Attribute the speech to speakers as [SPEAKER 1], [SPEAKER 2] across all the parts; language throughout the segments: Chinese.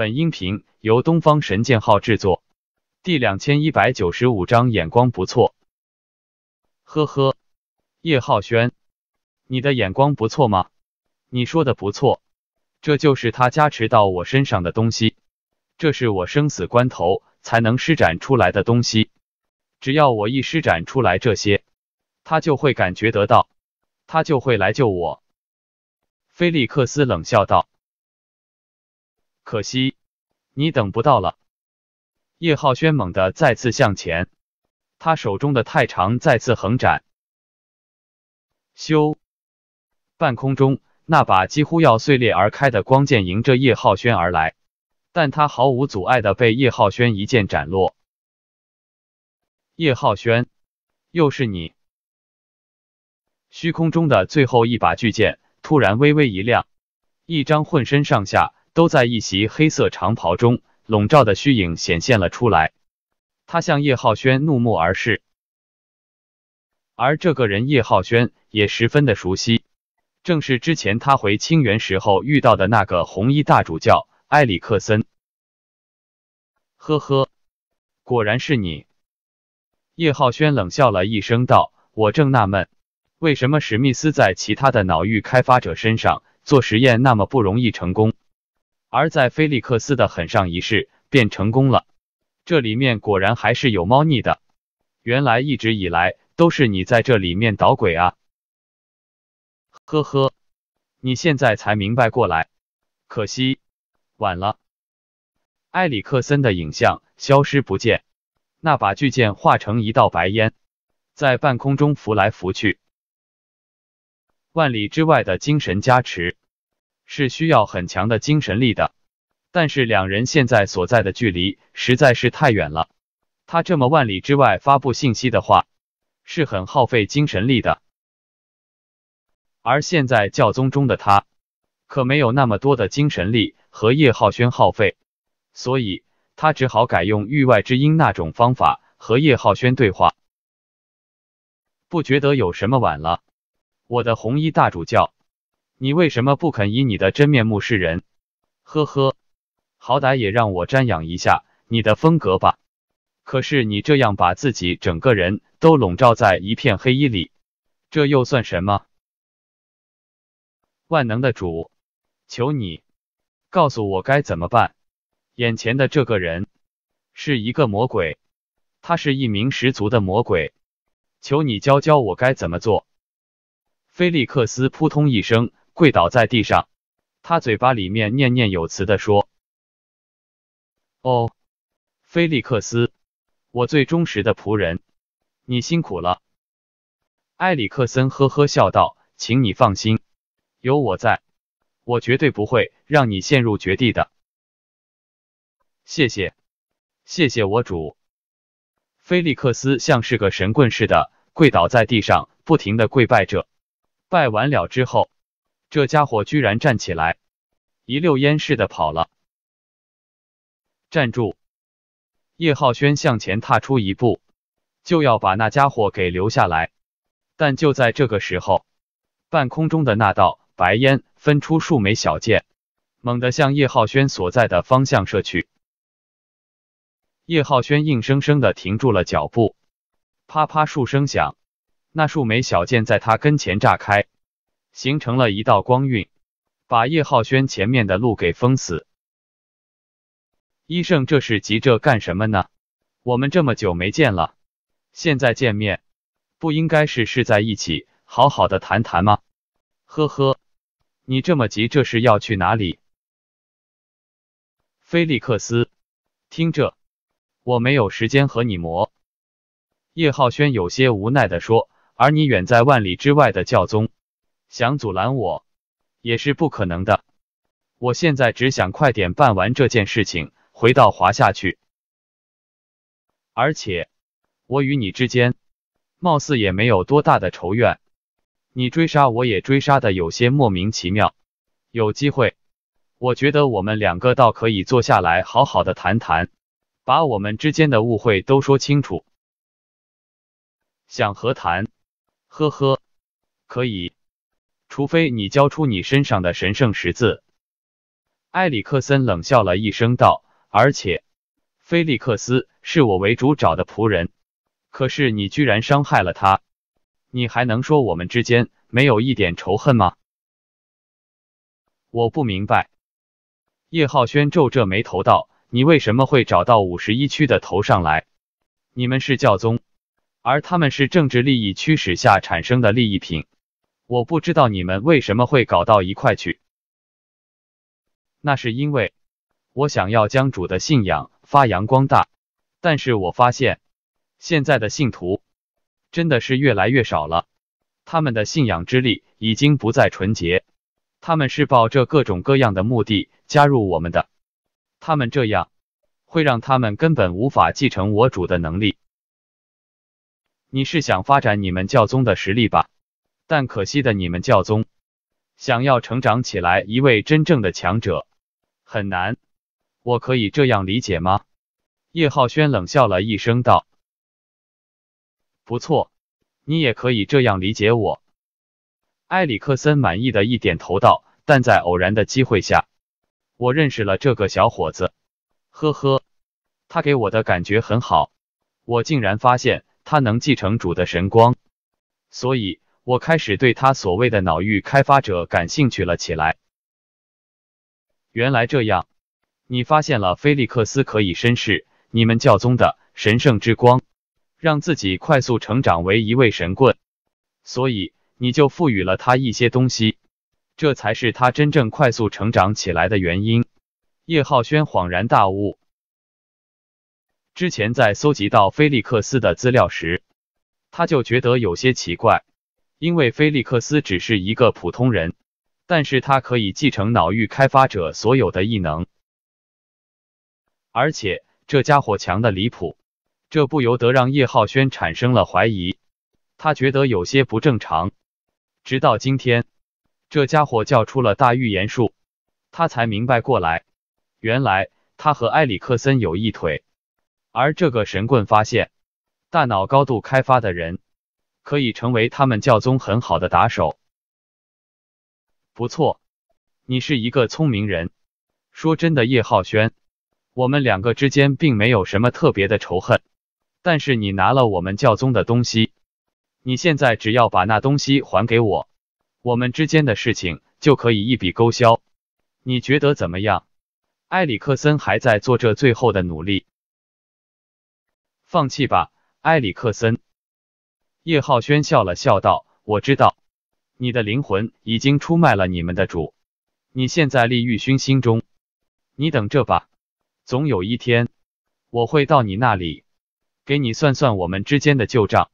[SPEAKER 1] 本音频由东方神剑号制作，第两千一百九十五章眼光不错。呵呵，叶浩轩，你的眼光不错吗？你说的不错，这就是他加持到我身上的东西，这是我生死关头才能施展出来的东西。只要我一施展出来这些，他就会感觉得到，他就会来救我。菲利克斯冷笑道。可惜，你等不到了。叶浩轩猛地再次向前，他手中的太长再次横斩。咻！半空中那把几乎要碎裂而开的光剑迎着叶浩轩而来，但他毫无阻碍的被叶浩轩一剑斩落。叶浩轩，又是你！虚空中的最后一把巨剑突然微微一亮，一张浑身上下。都在一袭黑色长袍中笼罩的虚影显现了出来，他向叶浩轩怒目而视，而这个人叶浩轩也十分的熟悉，正是之前他回清源时候遇到的那个红衣大主教埃里克森。呵呵，果然是你，叶浩轩冷笑了一声道：“我正纳闷，为什么史密斯在其他的脑域开发者身上做实验那么不容易成功。”而在菲利克斯的狠上一世便成功了，这里面果然还是有猫腻的。原来一直以来都是你在这里面捣鬼啊！呵呵，你现在才明白过来，可惜晚了。埃里克森的影像消失不见，那把巨剑化成一道白烟，在半空中浮来浮去。万里之外的精神加持。是需要很强的精神力的，但是两人现在所在的距离实在是太远了。他这么万里之外发布信息的话，是很耗费精神力的。而现在教宗中的他，可没有那么多的精神力和叶浩轩耗费，所以他只好改用域外之音那种方法和叶浩轩对话。不觉得有什么晚了？我的红衣大主教。你为什么不肯以你的真面目示人？呵呵，好歹也让我瞻仰一下你的风格吧。可是你这样把自己整个人都笼罩在一片黑衣里，这又算什么？万能的主，求你告诉我该怎么办。眼前的这个人是一个魔鬼，他是一名十足的魔鬼。求你教教我该怎么做。菲利克斯扑通一声。跪倒在地上，他嘴巴里面念念有词地说：“哦，菲利克斯，我最忠实的仆人，你辛苦了。”埃里克森呵呵笑道：“请你放心，有我在，我绝对不会让你陷入绝地的。”谢谢，谢谢我主。菲利克斯像是个神棍似的跪倒在地上，不停的跪拜着。拜完了之后。这家伙居然站起来，一溜烟似的跑了。站住！叶浩轩向前踏出一步，就要把那家伙给留下来。但就在这个时候，半空中的那道白烟分出数枚小箭，猛地向叶浩轩所在的方向射去。叶浩轩硬生生的停住了脚步，啪啪数声响，那数枚小箭在他跟前炸开。形成了一道光晕，把叶浩轩前面的路给封死。医生，这是急着干什么呢？我们这么久没见了，现在见面，不应该是是在一起好好的谈谈吗？呵呵，你这么急，这是要去哪里？菲利克斯，听着，我没有时间和你磨。叶浩轩有些无奈的说，而你远在万里之外的教宗。想阻拦我，也是不可能的。我现在只想快点办完这件事情，回到华夏去。而且，我与你之间，貌似也没有多大的仇怨。你追杀我也追杀的有些莫名其妙。有机会，我觉得我们两个倒可以坐下来好好的谈谈，把我们之间的误会都说清楚。想和谈？呵呵，可以。除非你交出你身上的神圣十字，埃里克森冷笑了一声道：“而且，菲利克斯是我为主找的仆人，可是你居然伤害了他，你还能说我们之间没有一点仇恨吗？”我不明白，叶浩轩皱着眉头道：“你为什么会找到五十一区的头上来？你们是教宗，而他们是政治利益驱使下产生的利益品。”我不知道你们为什么会搞到一块去，那是因为我想要将主的信仰发扬光大，但是我发现现在的信徒真的是越来越少了，他们的信仰之力已经不再纯洁，他们是抱着各种各样的目的加入我们的，他们这样会让他们根本无法继承我主的能力。你是想发展你们教宗的实力吧？但可惜的，你们教宗想要成长起来一位真正的强者很难。我可以这样理解吗？叶浩轩冷笑了一声道：“不错，你也可以这样理解我。”埃里克森满意的一点头道：“但在偶然的机会下，我认识了这个小伙子。呵呵，他给我的感觉很好。我竟然发现他能继承主的神光，所以。”我开始对他所谓的脑域开发者感兴趣了起来。原来这样，你发现了菲利克斯可以绅士，你们教宗的神圣之光，让自己快速成长为一位神棍，所以你就赋予了他一些东西，这才是他真正快速成长起来的原因。叶浩轩恍然大悟，之前在搜集到菲利克斯的资料时，他就觉得有些奇怪。因为菲利克斯只是一个普通人，但是他可以继承脑域开发者所有的异能，而且这家伙强的离谱，这不由得让叶浩轩产生了怀疑，他觉得有些不正常。直到今天，这家伙叫出了大预言术，他才明白过来，原来他和埃里克森有一腿，而这个神棍发现，大脑高度开发的人。可以成为他们教宗很好的打手。不错，你是一个聪明人。说真的，叶浩轩，我们两个之间并没有什么特别的仇恨。但是你拿了我们教宗的东西，你现在只要把那东西还给我，我们之间的事情就可以一笔勾销。你觉得怎么样？埃里克森还在做这最后的努力。放弃吧，埃里克森。叶浩轩笑了笑道：“我知道，你的灵魂已经出卖了你们的主。你现在利欲熏心中，你等着吧，总有一天，我会到你那里，给你算算我们之间的旧账。”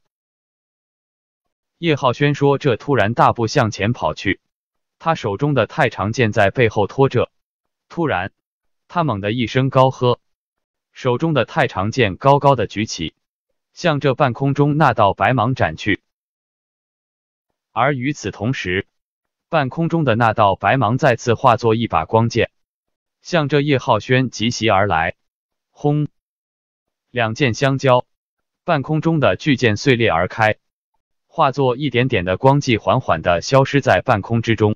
[SPEAKER 1] 叶浩轩说，这突然大步向前跑去，他手中的太长剑在背后拖着。突然，他猛的一声高喝，手中的太长剑高高的举起。向着半空中那道白芒斩去，而与此同时，半空中的那道白芒再次化作一把光剑，向着叶浩轩疾袭而来。轰！两剑相交，半空中的巨剑碎裂而开，化作一点点的光迹，缓缓地消失在半空之中。